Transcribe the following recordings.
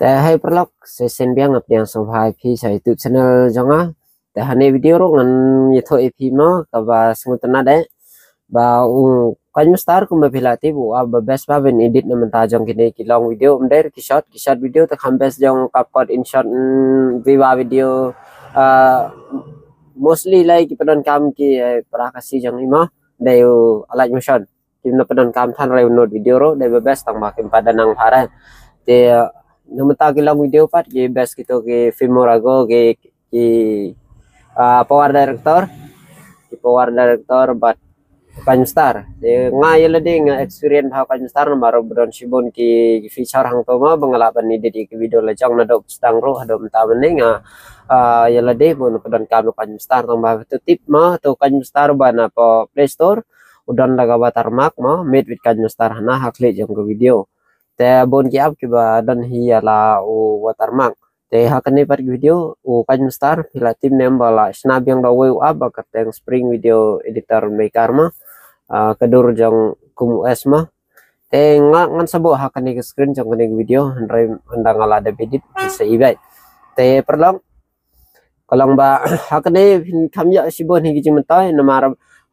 แต่ให้ปลอกเสเซนเบียงอับเดียงสบายพี่ใช้ตุ๊บชนเลยจังอ่ะแต่ฮันในวิดีโอรงันยิ่งถอยพี่มั้งกับว่าสมุทรนาเด้บ่าวคันยุสตาร์คุณมาพิลาติบูอาบเบสบ้าเป็นอิดิทนั่นมันตาจังกินเองกี่ลองวิดีโอมเดอร์กี่ช็อตกี่ช็อตวิดีโอแต่คัมเบสจังกับกอดอินช็อตวิวาวิดีโออ่า mostly ไล่กี่ประเด็นคำกี่ประกาศสิจังนี่มั้งเดี๋ยวอะไรมิชชั่นกี่ประเด็นคำท่านเรียนโน้ตวิดีโอรู้เดี๋ยวเบสต้องมาเข้มปัดนังพาร์เรนเดี๋ยว no me tag la video pat ye best kito ke filmora go ke ke uh, power director ke power director but kan star ye nga ye le lah ding experience ha kan star maro bron sibon ki feature hang to ma bangalaban ni di ke video le lah. jang na dok stang ro ha dok ta men nga ah. uh, ah, ye ya le lah de mon pedan kan kan star to ma to tip ma to kan star ba na po play store udan la ga batar mak ma meet with kan star na ha klik jang ke video te bon ki ab ki ba dan hi ala o watermark te ha kan ni par video o kan star pila tim nem ba la snap yang ba wei ab ka teng spring video editor me karma uh, kedur jang kum esma te ngan ngan sabo ha kan ni screen jang kan video handai handang ala de bidit se ibai te perlang kalang ba ha kan ni kam ya sibon hi gi mentai namara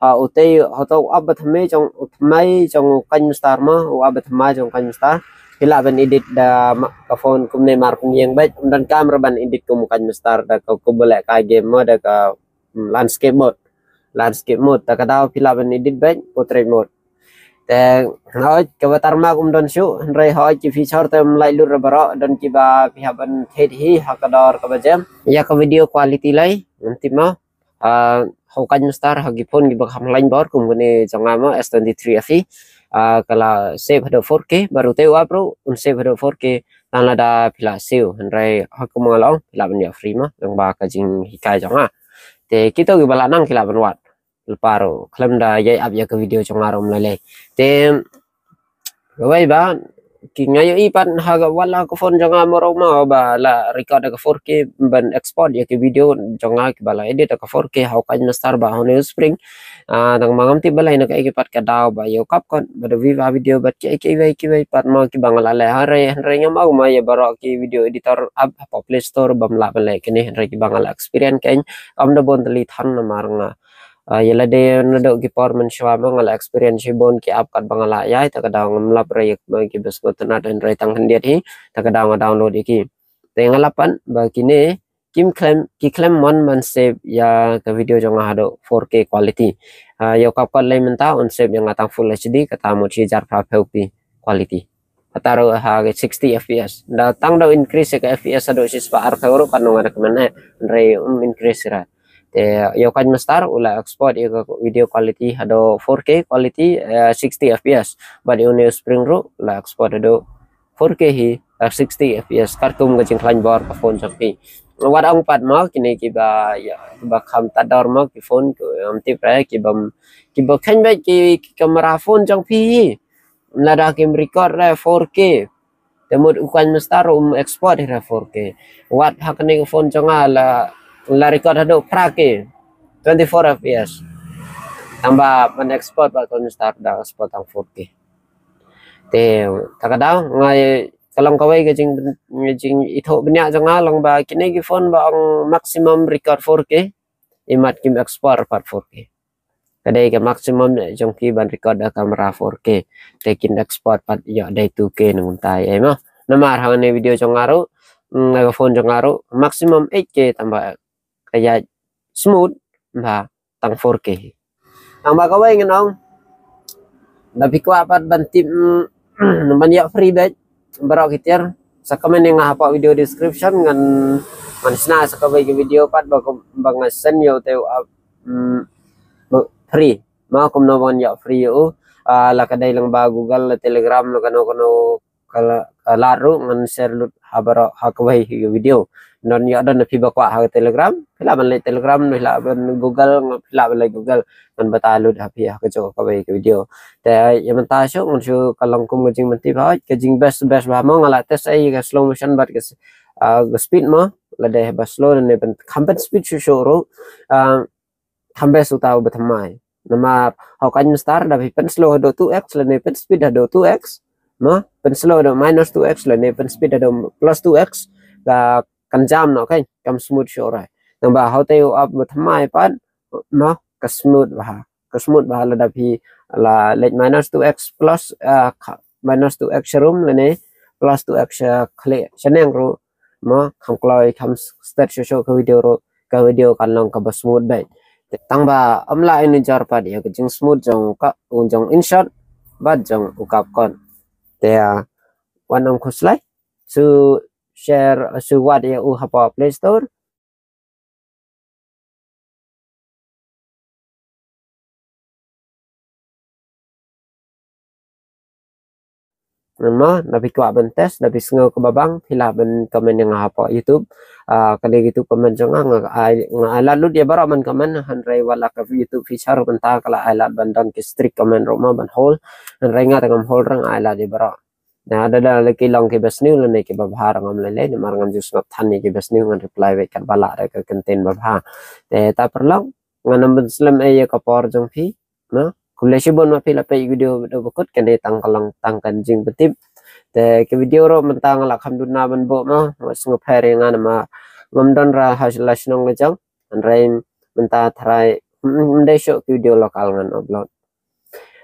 ឧទ័យហតោអបធម្មចុងថ្មីចុងកញ្ញស្តារមអបធម្មចុងកញ្ញស្តាពីឡាវិនអ៊ីឌិតដាមកហ្វូនគុំនេម៉ាគុំយ៉ាងបេចដល់កាមេរ៉ាបានអ៊ីឌិតគុំកញ្ញស្តារដកគុំបលែកាយហ្គេមដកឡានស្កេបមូតឡានស្កេបមូតតកដៅពីឡាវិនអ៊ីឌិតបេចពត្រេមូតតែណោចកវតារមកុំដនស៊ូរៃហោជីហ្វីឈរតែមឡៃលុររបរដនគីបាពីហាប់នខេតហីហកដរកបជាយ៉ាកវីដេអូគ្វាលីធីឡៃអន្តិមអឺ hau kan star ha gipon gi bakham line bar kum gune jonga ma s23 afi e. a kala save hada 4k baru te wa bro un save hada 4k tan la da pila seu hanrai ha kuma la pila ban ya free ma jong ba ka jing hikai jonga te kita gi bala nang kila ban wat lparo klem da ye ab ya ke video jonga rom lele te Gawai ba, kinga yo ipan haga wala ko phone jonga moro ma ba la record ka 4k ban export ya ke video jonga ke bala edit ka 4k how kan na star ba hone spring ah nang mangam ti bala ina ka ke pat ka dau ba yo kap kon ba de viva video ba ke ke ve ke ve pat ma ke bangala le hare hare nya mau ma ya baro ke video editor app apa play store bam la bala ke ne hare ke bangala experience ken am de bon de li thon na mar nga yelah ah, de nado ki por men shwa bang ala experience shi bon ki apkat bang ala lah. ya ta ka dang mla proyek ma ki bes ko tna den rai tang hndi ti ta ka dang download ki te ngalapan ba ki ne kim klem ki klem man man save ya ka video jong ha do 4k quality ah, yo ya, kap kal lai menta on save yang atang full hd ka ta mo chi jar pra phep ki quality ataro ha 60 fps datang do increase ke fps ado sis pa ar ka ro pa no ngar ka men ne rai um increase ra right? eh, yau kan mestar ulah export yau ke video quality ada 4K quality uh, eh, 60 fps but yau new spring ro lah export ada 4K hi uh, eh, 60 fps kartum gajing klan bar ke phone sampai wat ang pat ma kini ki ba ya ba kham ta dor ma ki phone ko am ti pra ki bam ki ba khan ba ki kamera phone jang pi la da ki record ra 4K temut ukan mestar um export ra 4K wat hak ni phone jang ala ah la record hadu prake 24 fps tambah pan export ba kon start da export ang 4k te takadau ngai kalong kawai ke jing jing itho benya jang along ba kini ki phone ba ang maximum record 4k imat kim export par 4k kada ke maximum jong ki ban record da kamera 4k te kin export pat yo dai 2k nang untai ai mo nomar hawane video jong aru mm, ngai phone jong aru maximum 8k tambah kaya smooth ba tang 4K ang mga kaway nga nung nabi ko apat bantim mm, naman yak free bet baro kitir sa kamen yung hapa video description nga man sina sa kaway yung video pat bako mga send yung tayo up mm, free mga kum naman yak free yung ah, lakaday lang ba google lah telegram lakano kano kalau eh, laru ngan share lut habar hak bai video non ya ada nafi bakwa hak telegram pila ban lai telegram nu la ban google ngan pila ban lai google ngan bata lut hafi hak jo ka bai ke video te ya men ta syo ngan syo kalong kum ngajing menti ba ke jing best best ba mong ala tes ai ke slow motion bat ke eh, speed ma la de ba slow ne ban combat speed syo syo ro tambah eh, sutau betamai nama hokan star dah pen slow do 2x lane pen speed dah do 2x no pen slow dong minus 2x lah ni pen speed dong plus 2x la kan jam no kan kam smooth sure rai lah. nang ba how tayo up but mai pan no ka smooth ba ka smooth ba la da pi la let minus 2x plus uh, minus 2x room la ni plus 2x clear ah, chenang ro mo kham kloi kham start show show ka video ro ka video kan long ka smooth ba tang ba amla in jar pa dia ya, ka jing smooth jong ka un jong in short ba jong ukap kon their one on course life. So share so what you have our Play Store. Nama Nabi Kuat Bentes, Nabi Sengau Kebabang, Hilah Ben Komen yang apa YouTube. Uh, kali itu komen jangan ah, ngah lalu dia baru men komen hendai wala ke YouTube fitur bentar kalau alat bandang ke lah lah, strik komen rumah ban hol hendai ngah tengah hol orang alat dia baru. Nah ada dah lagi long ke besni ulan ni ke bahar ngam lele ni marang ngam jus ngat tan ni ke besni ngan reply wekan balak dek ke kentin bahar. Eh, Tapi perlu ngan ambil Islam aja eh, kapar jumpi, nah kuliah sibon mapi la pai video do bekot kan dia tang kalang tang kan jing betip te ke video ro mentang la kham dunna ban bo ma was ngo phare ngan ma ngam don ra has la sinong le jang an rain menta thrai mde sho video lokal ngan upload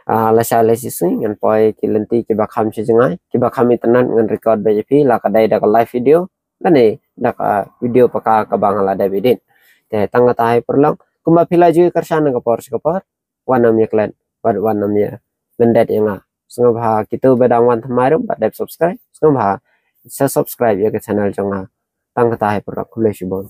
a ah, la sa le si sing ngan poi ki lenti ki ba kham si jingai ki ba kham itnan ngan record ba jepi la ka dai da ka live video kan ni da ka ah, video paka ka bang la da bidin te tang ta hai perlang kuma phila ju kersan ka por si ka por wanam yaklan วันวันนี้เป็นเด็ดยังอ่ะสงบหาคิดว่าเดือนวันทำไมรู้บัดเด็ด subscribe สงบหาเซ subscribe ยังกับช่องจังอ่ะตั้งตาให้ปรับคุณเลยชิบอน